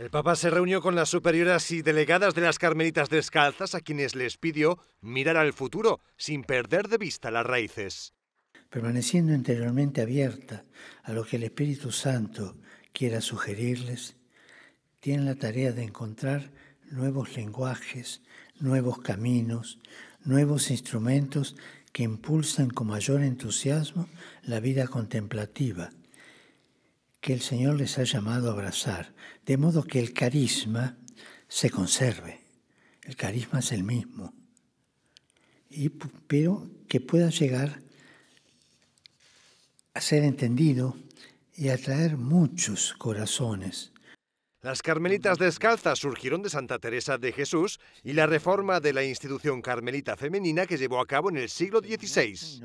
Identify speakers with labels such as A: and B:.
A: El
B: Papa se reunió con las superioras y delegadas de las Carmelitas Descalzas a quienes les pidió mirar al futuro sin perder de vista las raíces.
A: Permaneciendo interiormente abierta a lo que el Espíritu Santo quiera sugerirles, tienen la tarea de encontrar nuevos lenguajes, nuevos caminos, nuevos instrumentos que impulsan con mayor entusiasmo la vida contemplativa que el Señor les ha llamado a abrazar, de modo que el carisma se conserve. El carisma es el mismo, y, pero que pueda llegar a ser entendido y atraer muchos corazones.
B: Las carmelitas descalzas surgieron de Santa Teresa de Jesús y la reforma de la institución carmelita femenina que llevó a cabo en el siglo XVI.